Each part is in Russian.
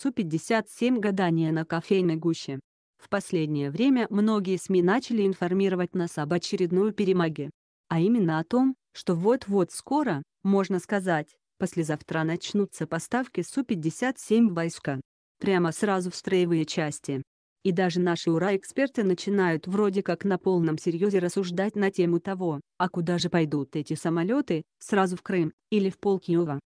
Су-57 гадания на кофейной гуще. В последнее время многие СМИ начали информировать нас об очередной перемаге. А именно о том, что вот-вот скоро, можно сказать, послезавтра начнутся поставки Су-57 в войска. Прямо сразу в строевые части. И даже наши ура-эксперты начинают вроде как на полном серьезе рассуждать на тему того, а куда же пойдут эти самолеты, сразу в Крым или в пол Киева.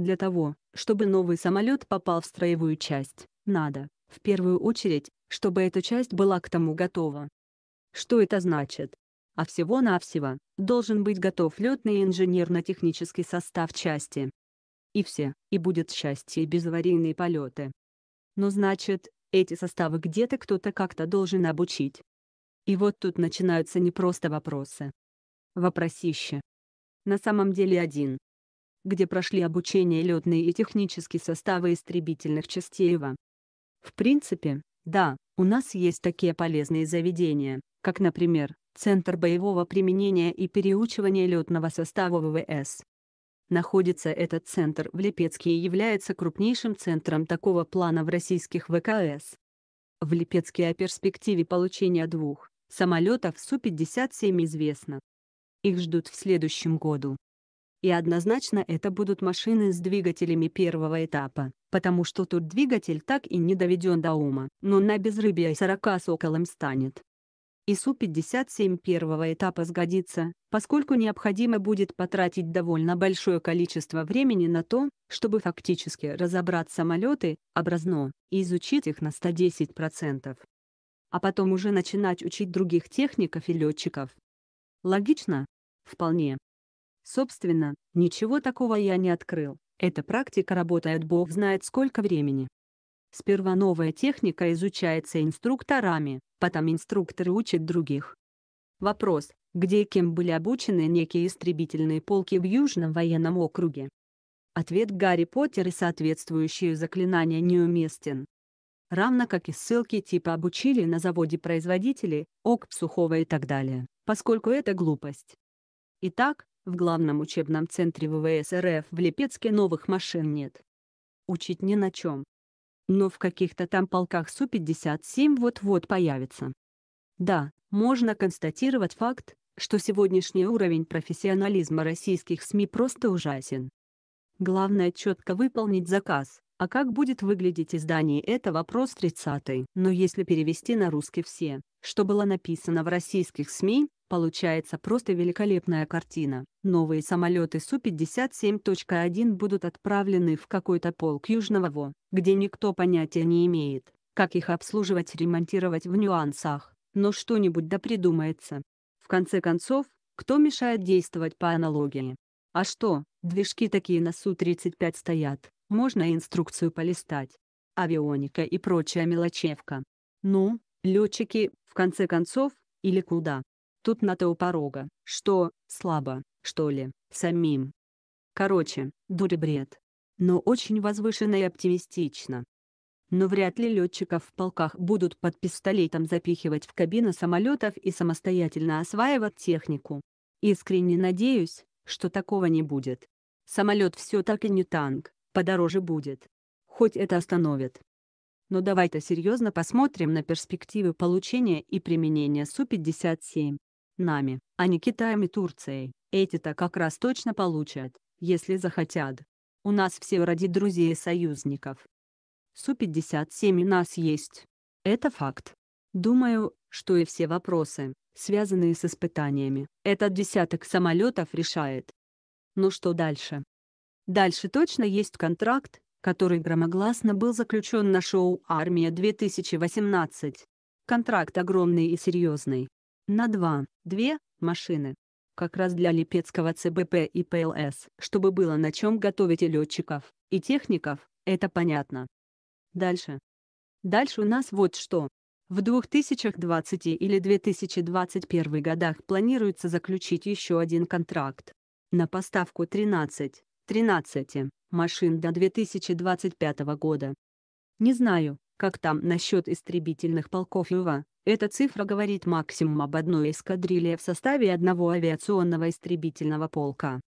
Для того, чтобы новый самолет попал в строевую часть, надо, в первую очередь, чтобы эта часть была к тому готова. Что это значит? А всего-навсего, должен быть готов летный инженерно-технический состав части. И все, и будет счастье и безаварийные полеты. Но значит, эти составы где-то кто-то как-то должен обучить. И вот тут начинаются не просто вопросы. Вопросище. На самом деле один, где прошли обучение летные и технические составы истребительных частей ИВА. В принципе, да, у нас есть такие полезные заведения, как, например, Центр боевого применения и переучивания летного состава ВВС. Находится этот центр в Липецке и является крупнейшим центром такого плана в российских ВКС. В Липецке о перспективе получения двух самолетов Су-57 известно. Их ждут в следующем году. И однозначно это будут машины с двигателями первого этапа, потому что тут двигатель так и не доведен до ума, но на безрыбье 40 соколом станет. ИСУ-57 первого этапа сгодится, поскольку необходимо будет потратить довольно большое количество времени на то, чтобы фактически разобрать самолеты, образно, и изучить их на 110%. А потом уже начинать учить других техников и летчиков. Логично? Вполне. Собственно, ничего такого я не открыл. Эта практика работает бог знает сколько времени. Сперва новая техника изучается инструкторами, потом инструкторы учат других. Вопрос, где и кем были обучены некие истребительные полки в Южном военном округе? Ответ Гарри Поттер и соответствующие заклинания неуместен. Равно как и ссылки типа «обучили на заводе производителей», «ОК», «Сухого» и так далее, поскольку это глупость. Итак, в главном учебном центре ВВС РФ в Липецке новых машин нет. Учить ни на чем. Но в каких-то там полках Су-57 вот-вот появится. Да, можно констатировать факт, что сегодняшний уровень профессионализма российских СМИ просто ужасен. Главное четко выполнить заказ, а как будет выглядеть издание – это вопрос 30 -й. Но если перевести на русский все, что было написано в российских СМИ, Получается просто великолепная картина. Новые самолеты Су-57.1 будут отправлены в какой-то полк Южного ВО, где никто понятия не имеет, как их обслуживать ремонтировать в нюансах, но что-нибудь да придумается. В конце концов, кто мешает действовать по аналогии? А что, движки такие на Су-35 стоят, можно инструкцию полистать. Авионика и прочая мелочевка. Ну, летчики, в конце концов, или куда? Тут на то у порога. Что, слабо, что ли, самим? Короче, дурь бред. Но очень возвышенно и оптимистично. Но вряд ли летчиков в полках будут под пистолетом запихивать в кабину самолетов и самостоятельно осваивать технику. Искренне надеюсь, что такого не будет. Самолет все так и не танк, подороже будет. Хоть это остановит. Но давай-то серьезно посмотрим на перспективы получения и применения Су-57 нами, а не Китаем и Турцией. Эти-то как раз точно получат, если захотят. У нас все ради друзей и союзников. Су-57 у нас есть. Это факт. Думаю, что и все вопросы, связанные с испытаниями, этот десяток самолетов решает. Ну что дальше? Дальше точно есть контракт, который громогласно был заключен на шоу «Армия-2018». Контракт огромный и серьезный, на 2, 2 машины. Как раз для Липецкого ЦБП и ПЛС. Чтобы было на чем готовить и летчиков, и техников, это понятно. Дальше. Дальше у нас вот что. В 2020 или 2021 годах планируется заключить еще один контракт на поставку 13, 13 машин до 2025 года. Не знаю, как там насчет истребительных полков Ива. Эта цифра говорит максимум об одной эскадрилье в составе одного авиационного истребительного полка.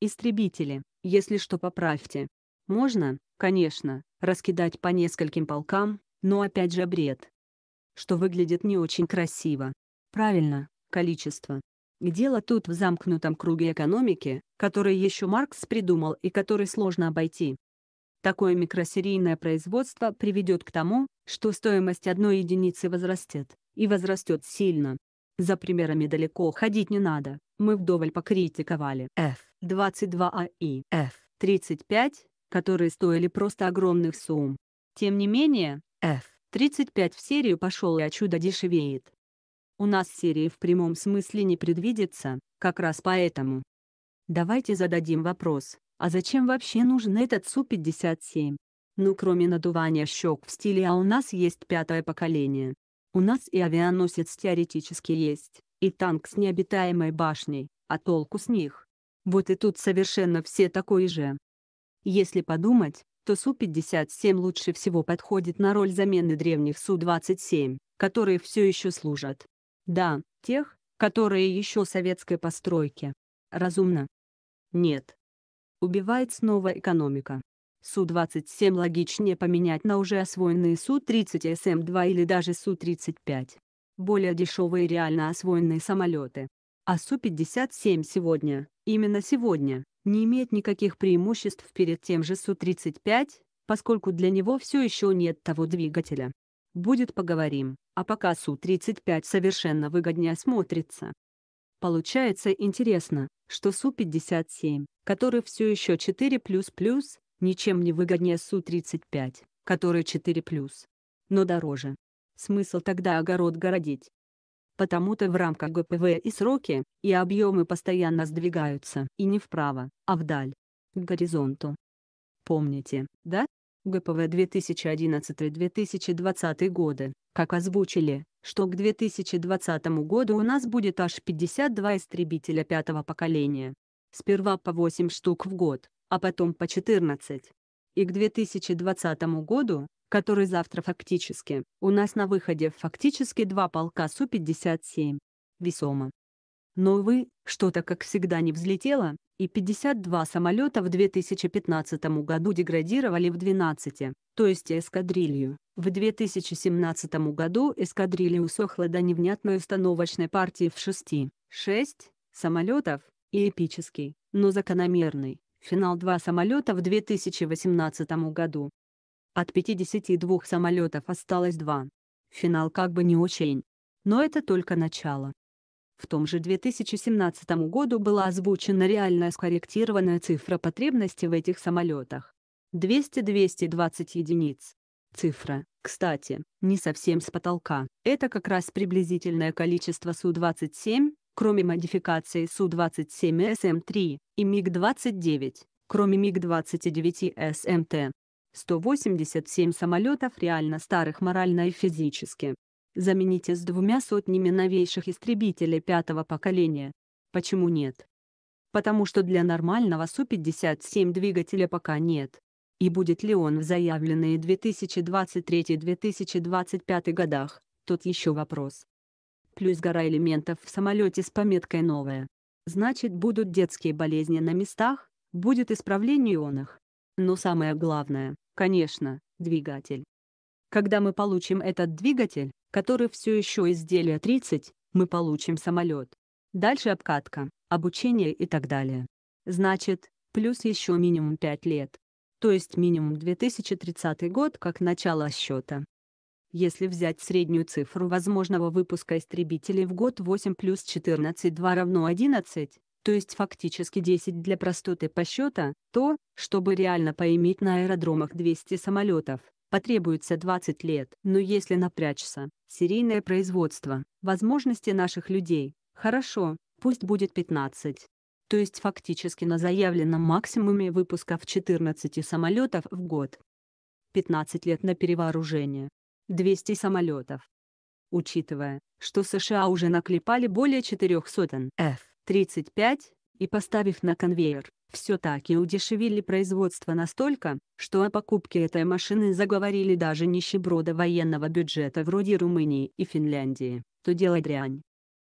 Истребители, если что поправьте. Можно, конечно, раскидать по нескольким полкам, но опять же бред. Что выглядит не очень красиво. Правильно, количество. Дело тут в замкнутом круге экономики, который еще Маркс придумал и который сложно обойти. Такое микросерийное производство приведет к тому, что стоимость одной единицы возрастет, и возрастет сильно. За примерами далеко ходить не надо, мы вдоволь покритиковали F22A а и F35, которые стоили просто огромных сумм. Тем не менее, F35 в серию пошел и от чуда дешевеет. У нас серии в прямом смысле не предвидится, как раз поэтому. Давайте зададим вопрос, а зачем вообще нужен этот Су-57? Ну кроме надувания щек в стиле «а у нас есть пятое поколение». У нас и авианосец теоретически есть, и танк с необитаемой башней, а толку с них? Вот и тут совершенно все такой же. Если подумать, то Су-57 лучше всего подходит на роль замены древних Су-27, которые все еще служат. Да, тех, которые еще советской постройки. Разумно? Нет, убивает снова экономика. Су-27 логичнее поменять на уже освоенные Су-30 СМ-2 или даже Су-35. Более дешевые реально освоенные самолеты. А Су-57 сегодня, именно сегодня, не имеет никаких преимуществ перед тем же Су-35, поскольку для него все еще нет того двигателя. Будет поговорим, а пока Су-35 совершенно выгоднее смотрится. Получается интересно, что Су-57 который все еще 4++, ничем не выгоднее Су-35, который 4+, но дороже. Смысл тогда огород городить? Потому-то в рамках ГПВ и сроки, и объемы постоянно сдвигаются и не вправо, а вдаль, к горизонту. Помните, да? ГПВ 2011-2020 годы, как озвучили, что к 2020 году у нас будет аж 52 истребителя пятого поколения сперва по 8 штук в год, а потом по 14. И к 2020 году, который завтра фактически, у нас на выходе фактически два полка Су-57. Весомо. Но, увы, что-то как всегда не взлетело, и 52 самолета в 2015 году деградировали в 12, то есть эскадрилью. В 2017 году эскадрилья усохла до невнятной установочной партии в 6, 6 самолетов, и эпический, но закономерный, финал два самолета в 2018 году. От 52 самолетов осталось два. Финал как бы не очень. Но это только начало. В том же 2017 году была озвучена реальная скорректированная цифра потребности в этих самолетах. 200-220 единиц. Цифра, кстати, не совсем с потолка. Это как раз приблизительное количество Су-27, кроме модификаций Су-27СМ-3 эм и МиГ-29, кроме МиГ-29СМТ. Эм 187 самолетов реально старых морально и физически. Замените с двумя сотнями новейших истребителей пятого поколения. Почему нет? Потому что для нормального Су-57 двигателя пока нет. И будет ли он в заявленные 2023-2025 годах, тот еще вопрос плюс гора элементов в самолете с пометкой «Новая». Значит, будут детские болезни на местах, будет исправление он их. Но самое главное, конечно, двигатель. Когда мы получим этот двигатель, который все еще изделие 30, мы получим самолет. Дальше обкатка, обучение и так далее. Значит, плюс еще минимум 5 лет. То есть минимум 2030 год как начало счета. Если взять среднюю цифру возможного выпуска истребителей в год 8 плюс 14 2 равно 11, то есть фактически 10 для простоты посчета, то, чтобы реально поиметь на аэродромах 200 самолетов, потребуется 20 лет. Но если напрячься, серийное производство, возможности наших людей, хорошо, пусть будет 15. То есть фактически на заявленном максимуме выпусков 14 самолетов в год. 15 лет на перевооружение. 200 самолетов. Учитывая, что США уже наклепали более 400 F-35, и поставив на конвейер, все таки удешевили производство настолько, что о покупке этой машины заговорили даже нищеброда военного бюджета вроде Румынии и Финляндии, то дело дрянь.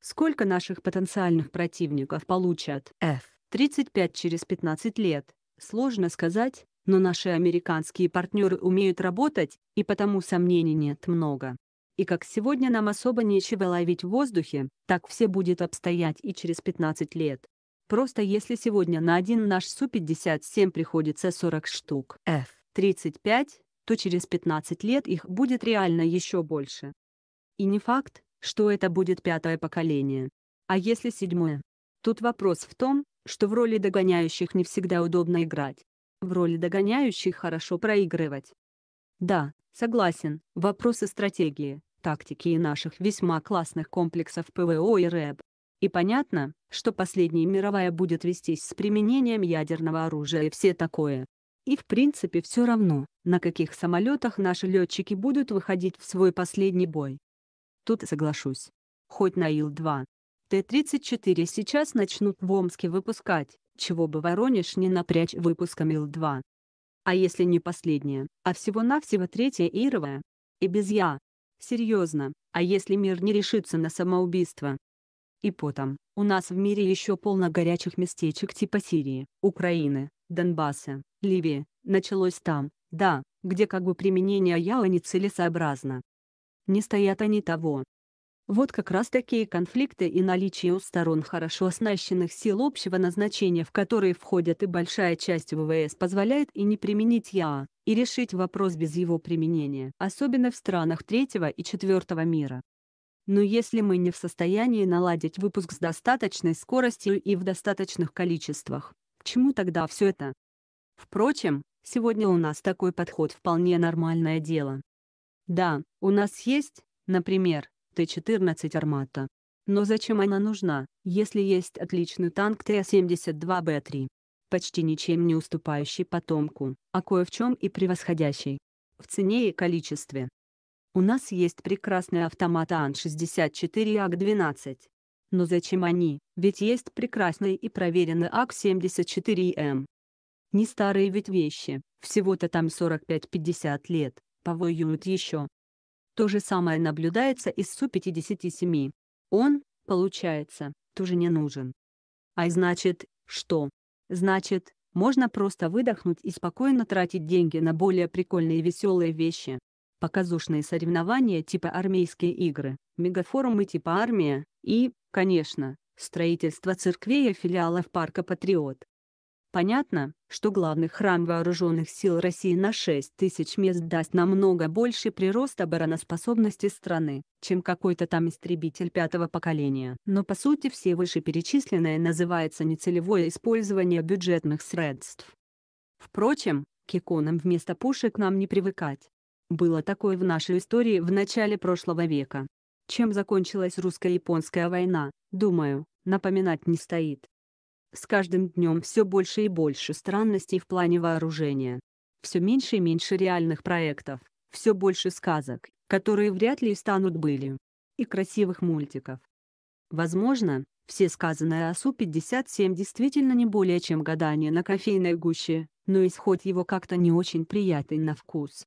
Сколько наших потенциальных противников получат F-35 через 15 лет, сложно сказать, но наши американские партнеры умеют работать, и потому сомнений нет много. И как сегодня нам особо нечего ловить в воздухе, так все будет обстоять и через 15 лет. Просто если сегодня на один наш Су-57 приходится 40 штук F-35, то через 15 лет их будет реально еще больше. И не факт, что это будет пятое поколение. А если седьмое? Тут вопрос в том, что в роли догоняющих не всегда удобно играть в роли догоняющей хорошо проигрывать. Да, согласен, вопросы стратегии, тактики и наших весьма классных комплексов ПВО и РЭБ. И понятно, что последняя мировая будет вестись с применением ядерного оружия и все такое. И в принципе все равно, на каких самолетах наши летчики будут выходить в свой последний бой. Тут соглашусь. Хоть на Ил-2, Т-34 сейчас начнут в Омске выпускать, чего бы Воронеж не напрячь выпуском Ил-2. А если не последняя, а всего-навсего третье Ирова? И без я. Серьезно, а если мир не решится на самоубийство? И потом, у нас в мире еще полно горячих местечек типа Сирии, Украины, Донбасса, Ливии, началось там, да, где как бы применение яла нецелесообразно. Не стоят они того, вот как раз такие конфликты и наличие у сторон хорошо оснащенных сил общего назначения, в которые входят и большая часть ВВС, позволяет и не применить ЯА, и решить вопрос без его применения, особенно в странах третьего и четвертого мира. Но если мы не в состоянии наладить выпуск с достаточной скоростью и в достаточных количествах, к чему тогда все это? Впрочем, сегодня у нас такой подход вполне нормальное дело. Да, у нас есть, например, Т-14 «Армата». Но зачем она нужна, если есть отличный танк Т-72Б3? Почти ничем не уступающий потомку, а кое в чем и превосходящий. В цене и количестве. У нас есть прекрасные автоматы Ан-64 и АК-12. Но зачем они, ведь есть прекрасные и проверенные АК-74 и М. Не старые ведь вещи, всего-то там 45-50 лет, повоюют еще, то же самое наблюдается из Су-57. Он, получается, тоже не нужен. А значит, что? Значит, можно просто выдохнуть и спокойно тратить деньги на более прикольные и веселые вещи. Показушные соревнования типа армейские игры, мегафорумы типа армия и, конечно, строительство церквей и филиалов парка «Патриот». Понятно, что главный храм вооруженных сил России на 6 тысяч мест даст намного больше прирост обороноспособности страны, чем какой-то там истребитель пятого поколения. Но по сути все вышеперечисленное называется нецелевое использование бюджетных средств. Впрочем, к иконам вместо пушек нам не привыкать. Было такое в нашей истории в начале прошлого века. Чем закончилась русско-японская война, думаю, напоминать не стоит. С каждым днем все больше и больше странностей в плане вооружения. Все меньше и меньше реальных проектов, все больше сказок, которые вряд ли станут были. И красивых мультиков. Возможно, все сказанное о Су-57 действительно не более чем гадание на кофейной гуще, но исход его как-то не очень приятный на вкус.